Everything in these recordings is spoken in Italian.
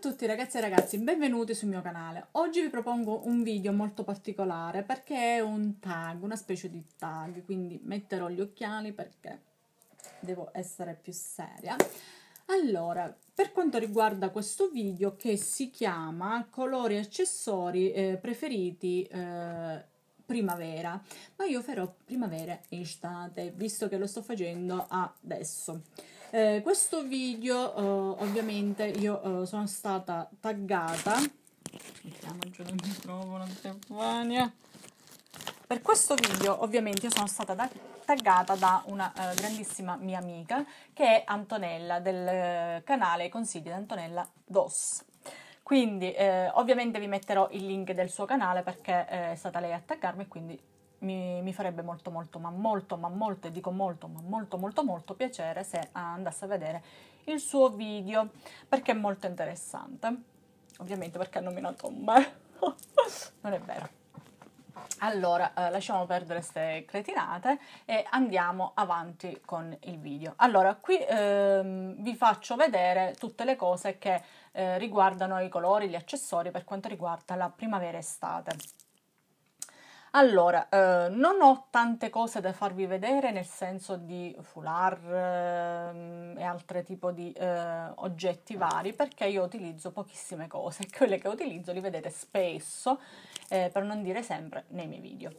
tutti ragazzi e ragazzi, benvenuti sul mio canale. Oggi vi propongo un video molto particolare perché è un tag, una specie di tag, quindi metterò gli occhiali perché devo essere più seria. Allora, per quanto riguarda questo video che si chiama colori e accessori eh, preferiti eh, primavera, ma io farò primavera e estate, visto che lo sto facendo adesso. Eh, questo video eh, ovviamente io eh, sono stata taggata per questo video ovviamente io sono stata taggata da una eh, grandissima mia amica che è Antonella del eh, canale Consigli di Antonella DOS quindi eh, ovviamente vi metterò il link del suo canale perché eh, è stata lei a attaccarmi quindi mi, mi, farebbe molto molto ma molto ma molto e dico molto ma molto molto molto piacere se andasse a vedere il suo video perché è molto interessante. Ovviamente perché ha nominato me. non è vero. Allora, eh, lasciamo perdere queste cretinate e andiamo avanti con il video. Allora, qui ehm, vi faccio vedere tutte le cose che eh, riguardano i colori, gli accessori per quanto riguarda la primavera-estate. Allora, eh, non ho tante cose da farvi vedere nel senso di foulard eh, e altri tipi di eh, oggetti vari perché io utilizzo pochissime cose e quelle che utilizzo li vedete spesso, eh, per non dire sempre, nei miei video.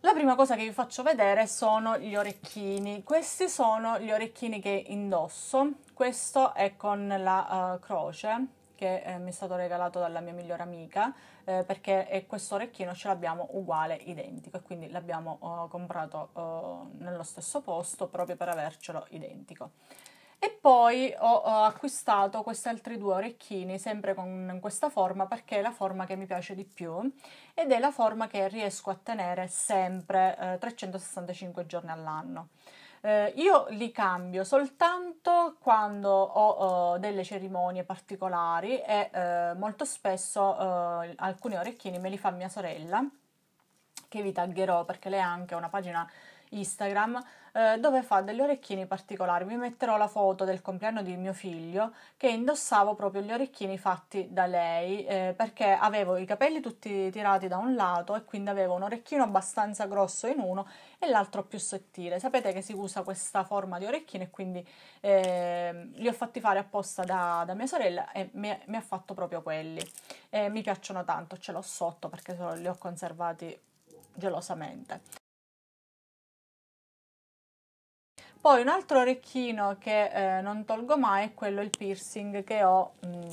La prima cosa che vi faccio vedere sono gli orecchini. Questi sono gli orecchini che indosso. Questo è con la uh, croce che eh, mi è stato regalato dalla mia migliore amica eh, perché eh, questo orecchino ce l'abbiamo uguale, identico e quindi l'abbiamo oh, comprato oh, nello stesso posto proprio per avercelo identico. E poi ho, ho, acquistato questi altri due orecchini, sempre con questa forma, perché è la forma che mi piace di più ed è la forma che riesco a tenere sempre eh, 365 giorni all'anno. Eh, io li cambio soltanto quando ho uh, delle cerimonie particolari e uh, molto spesso uh, alcuni orecchini me li fa mia sorella, che vi taggerò perché lei ha anche una pagina Instagram eh, dove fa degli orecchini particolari. Vi metterò la foto del compleanno di mio figlio che indossavo proprio gli orecchini fatti da lei eh, perché avevo i capelli tutti tirati da un lato e quindi avevo un orecchino abbastanza grosso in uno e l'altro più sottile. Sapete che si usa questa forma di orecchini e quindi eh, li ho fatti fare apposta da, da mia sorella e mi, mi, ha fatto proprio quelli. Eh, mi piacciono tanto, ce l'ho sotto perché li ho conservati gelosamente. Poi un altro orecchino che eh, non tolgo mai è quello, il piercing che ho mh, mm,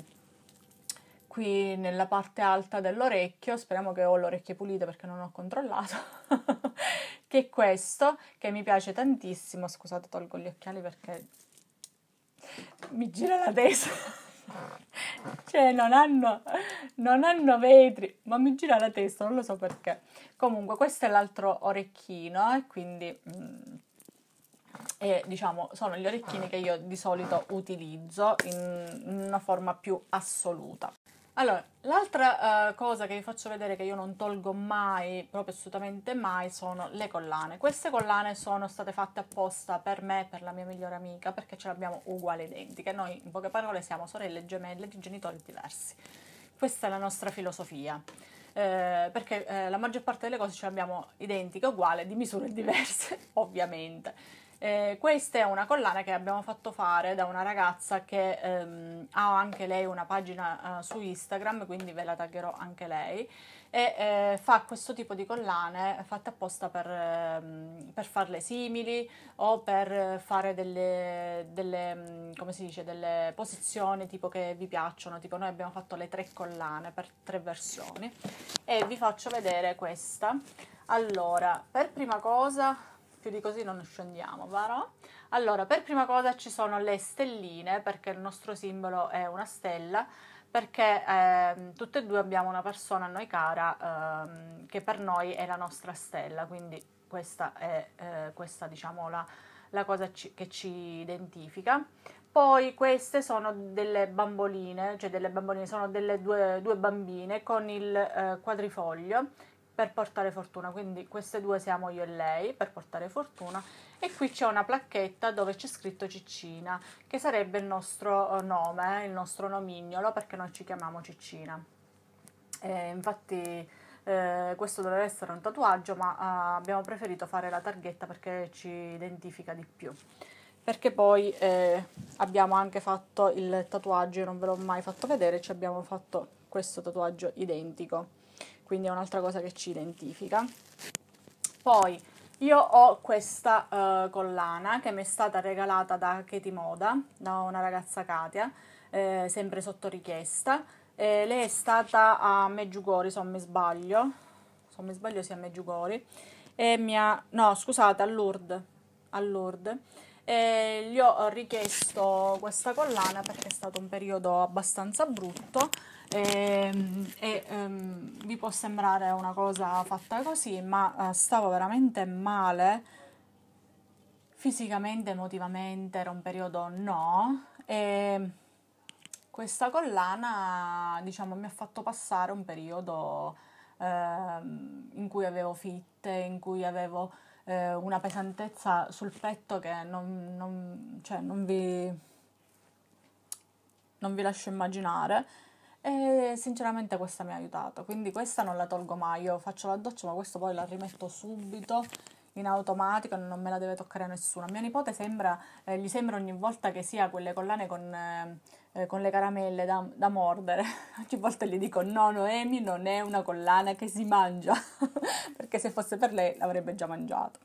qui nella parte alta dell'orecchio, speriamo che ho le orecchie pulite perché non ho controllato, che è questo, che mi piace tantissimo, scusate tolgo gli occhiali perché mi gira la testa. cioè, non hanno, non hanno, vetri, ma mi gira la testa, non lo so perché. Comunque, questo è l'altro orecchino e eh, quindi mh, mm, e diciamo, sono gli orecchini che io di solito utilizzo in, una forma più assoluta. Allora, l'altra uh, cosa che vi faccio vedere che io non tolgo mai, proprio assolutamente mai, sono le collane. Queste collane sono state fatte apposta per me e per la mia migliore amica perché ce le abbiamo uguali identiche. Noi, in poche parole, siamo sorelle gemelle di genitori diversi. Questa è la nostra filosofia. Eh, perché eh, la maggior parte delle cose ce le abbiamo identiche, uguali, di misure diverse, ovviamente. Eh, questa è una collana che abbiamo fatto fare da una ragazza che ehm, ha anche lei una pagina eh, su Instagram, quindi ve la taggerò anche lei. E eh, fa questo tipo di collane fatte apposta per, ehm, per farle simili o per fare delle, delle, mm, dice, delle posizioni tipo che vi piacciono. Tipo, noi abbiamo fatto le tre collane per tre versioni e vi faccio vedere questa. Allora, per prima cosa più di così non scendiamo, vero? Allora, per prima cosa ci sono le stelline, perché il nostro simbolo è una stella, perché eh, tutte e due abbiamo una persona a noi cara eh, che per noi è la nostra stella, quindi questa è eh, questa, diciamo, la, la cosa ci, che ci identifica. Poi queste sono delle bamboline, cioè delle bamboline, sono delle due, due bambine con il eh, quadrifoglio per portare fortuna, quindi queste due siamo io e lei per portare fortuna e qui c'è una placchetta dove c'è scritto Ciccina, che sarebbe il nostro eh, nome, eh, il nostro nomignolo perché noi ci chiamiamo Ciccina. E infatti eh, questo doveva essere un tatuaggio ma eh, abbiamo preferito fare la targhetta perché ci identifica di più perché poi eh, abbiamo anche fatto il tatuaggio, io non ve l'ho mai fatto vedere, ci abbiamo fatto questo tatuaggio identico quindi è un'altra cosa che ci identifica. Poi io ho questa uh, collana che mi è stata regalata da Katie Moda, da una ragazza Katia, eh, sempre sotto richiesta. Eh, lei è stata a Meggiugori, se non mi sbaglio, se mi sbaglio sia a Meggiugori, e mi ha, no scusate, a Lourdes, a Lourdes e gli ho richiesto questa collana perché è stato un periodo abbastanza brutto ehm, e, e um, vi può sembrare una cosa fatta così ma uh, stavo veramente male fisicamente, emotivamente, era un periodo no e questa collana diciamo mi ha fatto passare un periodo uh, in cui avevo fitte, in cui avevo eh, una pesantezza sul petto che non, non, cioè, non, vi, non vi lascio immaginare e sinceramente questa mi ha aiutato, quindi questa non la tolgo mai, io faccio la doccia ma questo poi la rimetto subito in automatico, non me la deve toccare nessuno. A mio nipote sembra, eh, gli sembra ogni volta che sia quelle collane con, eh, eh con le caramelle da, da, mordere. Ogni volta gli dico: No, Noemi non è una collana che si mangia, perché se fosse per lei l'avrebbe già mangiato.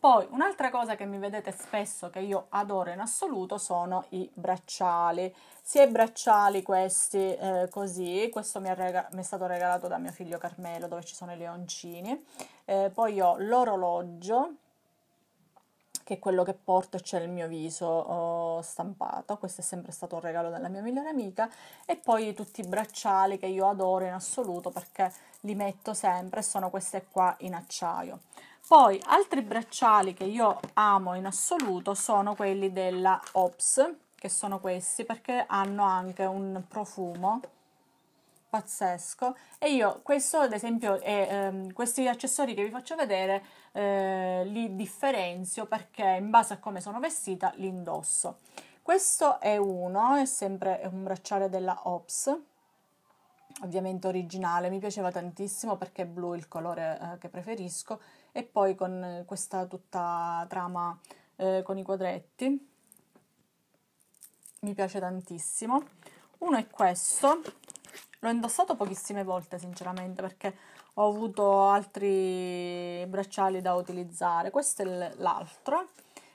Poi un'altra cosa che mi vedete spesso che io adoro in assoluto sono i bracciali, sia i bracciali questi eh, così, questo mi è, rega- mi è, stato regalato da mio figlio Carmelo dove ci sono i leoncini, eh, poi ho l'orologio che è quello che porto e c'è il mio viso oh, stampato, questo è sempre stato un regalo della mia migliore amica e poi tutti i bracciali che io adoro in assoluto perché li metto sempre, sono queste qua in acciaio. Poi altri bracciali che io amo in assoluto sono quelli della Ops, che sono questi perché hanno anche un profumo pazzesco e io questo ad esempio è, eh, questi accessori che vi faccio vedere eh, li differenzio perché in base a come sono vestita li indosso questo è uno è sempre un bracciale della Ops ovviamente originale mi piaceva tantissimo perché è blu il colore eh, che preferisco e poi con eh, questa tutta trama eh, con i quadretti. Mi piace tantissimo. Uno è questo, l'ho indossato pochissime volte sinceramente perché ho avuto altri bracciali da utilizzare. Questo è l'altro,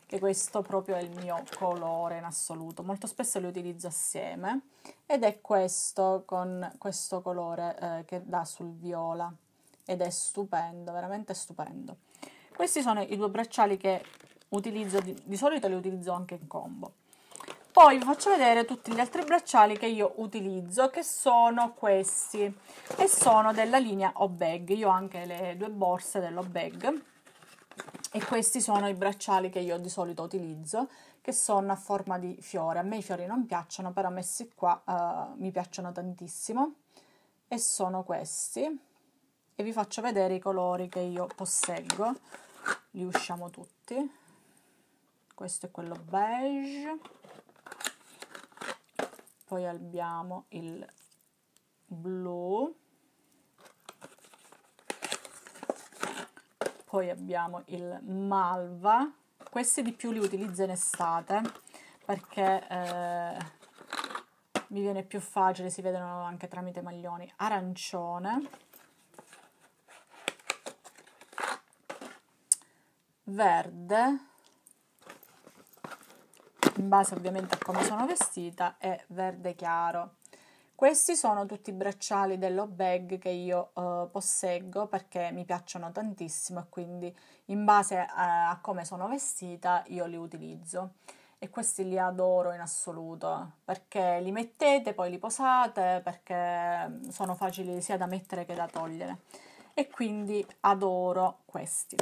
che questo proprio è il mio colore in assoluto. Molto spesso li utilizzo assieme ed è questo con questo colore eh, che dà sul viola ed è stupendo, veramente stupendo. Questi sono i due bracciali che utilizzo, di, di solito li utilizzo anche in combo. Poi vi faccio vedere tutti gli altri bracciali che io utilizzo, che sono questi, e sono della linea Obeg. Io ho anche le due borse dell'Obeg, e questi sono i bracciali che io di solito utilizzo, che sono a forma di fiore. A me i fiori non piacciono, però messi qua uh, mi piacciono tantissimo, e sono questi e vi faccio vedere i colori che io posseggo li usciamo tutti questo è quello beige poi abbiamo il blu poi abbiamo il malva questi di più li utilizzo in estate perché eh, mi viene più facile si vedono anche tramite maglioni arancione verde in base ovviamente a come sono vestita e verde chiaro questi sono tutti i bracciali dello bag che io eh, posseggo perché mi piacciono tantissimo e quindi in base a, a come sono vestita io li utilizzo e questi li adoro in assoluto perché li mettete, poi li posate perché mm, sono facili sia da mettere che da togliere e quindi adoro questi.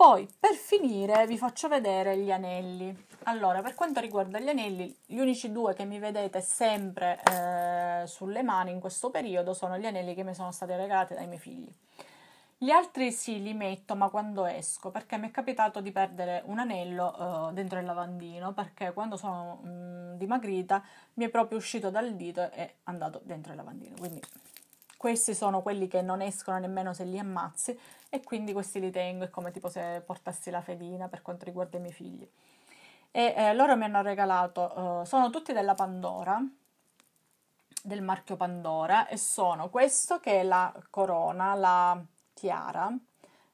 Poi per finire vi faccio vedere gli anelli. Allora, per quanto riguarda gli anelli, gli unici due che mi vedete sempre eh, sulle mani in questo periodo sono gli anelli che mi sono stati regalati dai miei figli. Gli altri sì, li metto, ma quando esco, perché mi è capitato di perdere un anello eh, dentro il lavandino, perché quando sono mh, mm, dimagrita mi è proprio uscito dal dito e è andato dentro il lavandino, quindi questi sono quelli che non escono nemmeno se li ammazzi e quindi questi li tengo, è come tipo se portassi la fedina per quanto riguarda i miei figli. E eh, loro mi hanno regalato, eh, sono tutti della Pandora, del marchio Pandora e sono questo che è la corona, la tiara,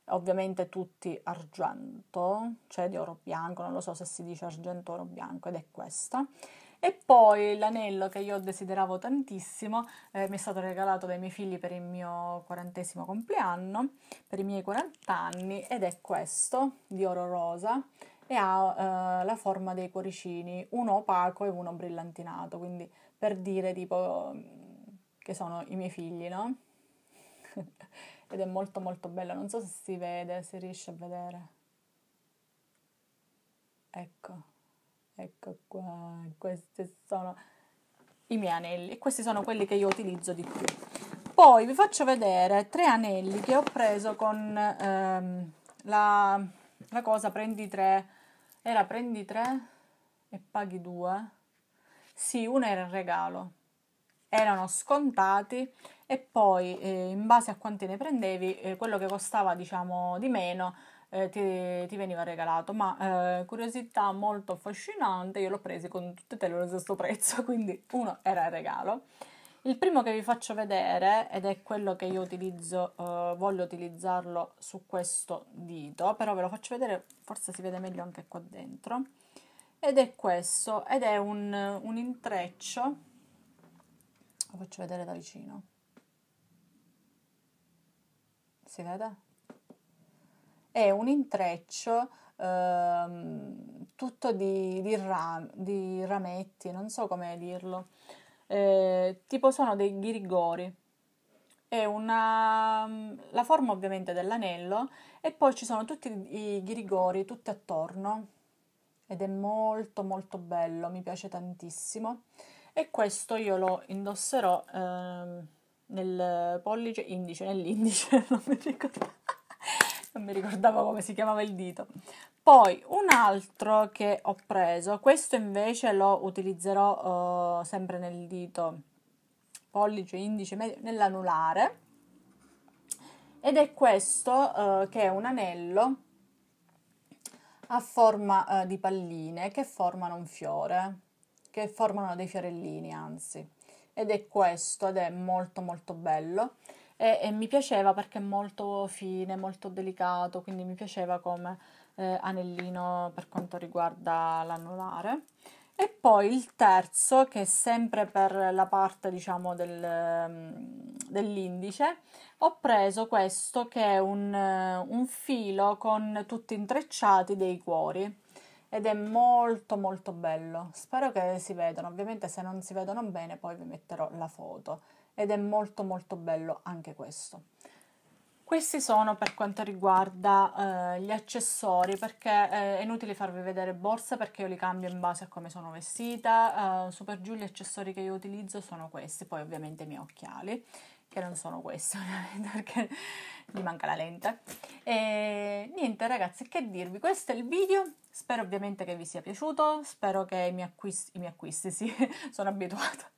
ovviamente tutti argento, cioè di oro bianco, non lo so se si dice argento o oro bianco ed è questa. E poi l'anello che io desideravo tantissimo, eh, mi è stato regalato dai miei figli per il mio quarantesimo compleanno, per i miei 40 anni, ed è questo di oro rosa e ha eh, la forma dei cuoricini, uno opaco e uno brillantinato, quindi per dire tipo mm, che sono i miei figli, no? ed è molto molto bello, non so se si vede, se riesce a vedere. Ecco. Ecco qua, questi sono i miei anelli e questi sono quelli che io utilizzo di più. Poi vi faccio vedere tre anelli che ho preso con ehm, la, la, cosa prendi tre, era prendi tre e paghi due. Sì, uno era il regalo, erano scontati e poi eh, in base a quanti ne prendevi eh, quello che costava diciamo di meno eh, ti, ti, veniva regalato ma eh, curiosità molto affascinante io l'ho preso con tutte e tre lo stesso prezzo quindi uno era il regalo il primo che vi faccio vedere ed è quello che io utilizzo eh, voglio utilizzarlo su questo dito però ve lo faccio vedere forse si vede meglio anche qua dentro ed è questo ed è un, un intreccio lo faccio vedere da vicino. Si vede? È un intreccio ehm, tutto di, di, ram, di, rametti, non so come dirlo. Eh, tipo sono dei ghirigori. È una, la forma ovviamente dell'anello e poi ci sono tutti i ghirigori tutti attorno ed è molto molto bello, mi piace tantissimo e questo io lo indosserò ehm, nel pollice, indice, nell'indice, non mi non mi ricordavo come si chiamava il dito. Poi un altro che ho preso, questo invece lo utilizzerò uh, sempre nel dito pollice, indice, medio, nell'anulare. Ed è questo uh, che è un anello a forma uh, di palline che formano un fiore che formano dei fiorellini, anzi. Ed è questo, ed è molto molto bello. E, e mi piaceva perché è molto fine, molto delicato, quindi mi piaceva come eh, anellino per quanto riguarda l'anulare. E poi il terzo, che è sempre per la parte, diciamo, del, mm, dell'indice, ho preso questo che è un, eh, un filo con tutti intrecciati dei cuori ed è molto molto bello. Spero che si vedano, ovviamente se non si vedono bene poi vi metterò la foto ed è molto molto bello anche questo. Questi sono per quanto riguarda eh, gli accessori, perché eh, è inutile farvi vedere borsa perché io li cambio in base a come sono vestita. Eh, Super Giù gli accessori che io utilizzo sono questi, poi ovviamente i miei occhiali, che non sono questi ovviamente perché gli manca la lente. E niente ragazzi, che dirvi, questo è il video, Spero ovviamente che vi sia piaciuto, spero che i miei acquisti, i miei acquisti sì, sono abituata.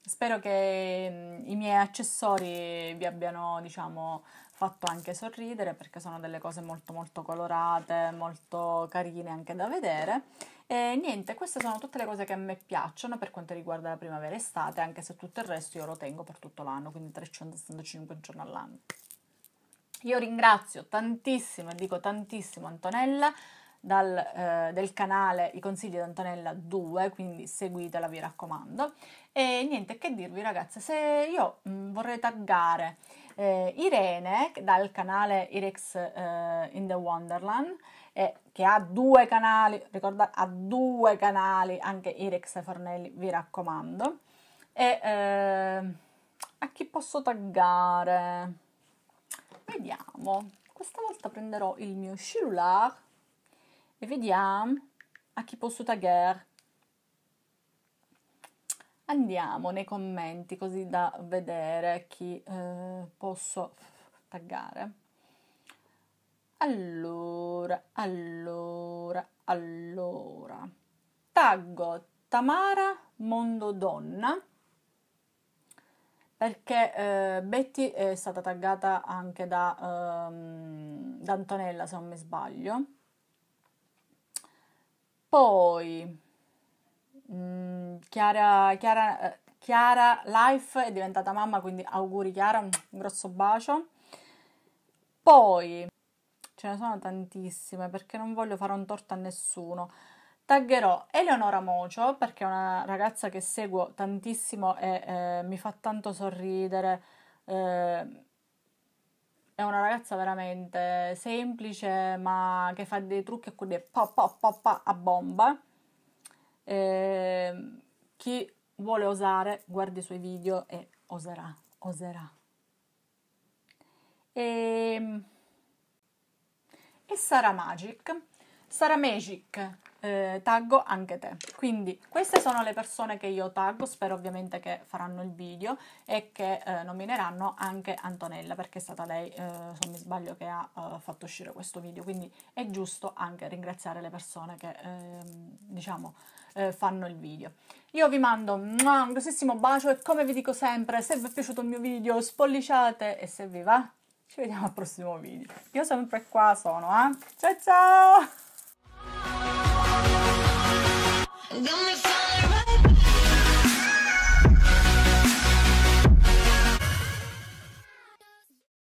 Spero che mm, i miei accessori vi abbiano, diciamo, fatto anche sorridere perché sono delle cose molto molto colorate, molto carine anche da vedere. E niente, queste sono tutte le cose che a me piacciono per quanto riguarda la primavera e estate, anche se tutto il resto io lo tengo per tutto l'anno, quindi 365 giorni all'anno. Io ringrazio tantissimo, e dico tantissimo Antonella dal, eh, del canale I consigli di Antonella 2, quindi seguitela, vi raccomando. E niente che dirvi ragazze, se io mh, mm, vorrei taggare eh, Irene dal canale Irex eh, in the Wonderland, E che ha due canali, ricordate, ha due canali, anche Irex e Fornelli, vi raccomando. E ehm, a chi posso taggare? Vediamo, questa volta prenderò il mio cellulare e vediamo a chi posso taggare. Andiamo nei commenti così da vedere chi eh, posso taggare. Allora, allora, allora. Taggo Tamara Mondo Donna perché eh, Betty è stata taggata anche da, ehm, da Antonella se non mi sbaglio. Poi, mh, mm, Chiara, Chiara, eh, Chiara Life è diventata mamma, quindi auguri Chiara, un grosso bacio. Poi, ce ne sono tantissime perché non voglio fare un torto a nessuno. Taggerò Eleonora Mocio perché è una ragazza che seguo tantissimo e eh, mi fa tanto sorridere. Eh, è una ragazza veramente semplice, ma che fa dei trucchi a quelli dire pa pa pa pa a bomba. Eh, chi vuole osare, guardi i suoi video e oserà, oserà. Ehm, e, e Sara Magic. Sara Magic eh, taggo anche te. Quindi queste sono le persone che io taggo, spero ovviamente che faranno il video e che eh, nomineranno anche Antonella perché è stata lei, eh, se non mi sbaglio, che ha eh, fatto uscire questo video. Quindi è giusto anche ringraziare le persone che ehm, diciamo eh, fanno il video. Io vi mando un grossissimo bacio e come vi dico sempre, se vi è piaciuto il mio video spolliciate e se vi va ci vediamo al prossimo video. Io sempre qua sono, eh? Ciao ciao! Don't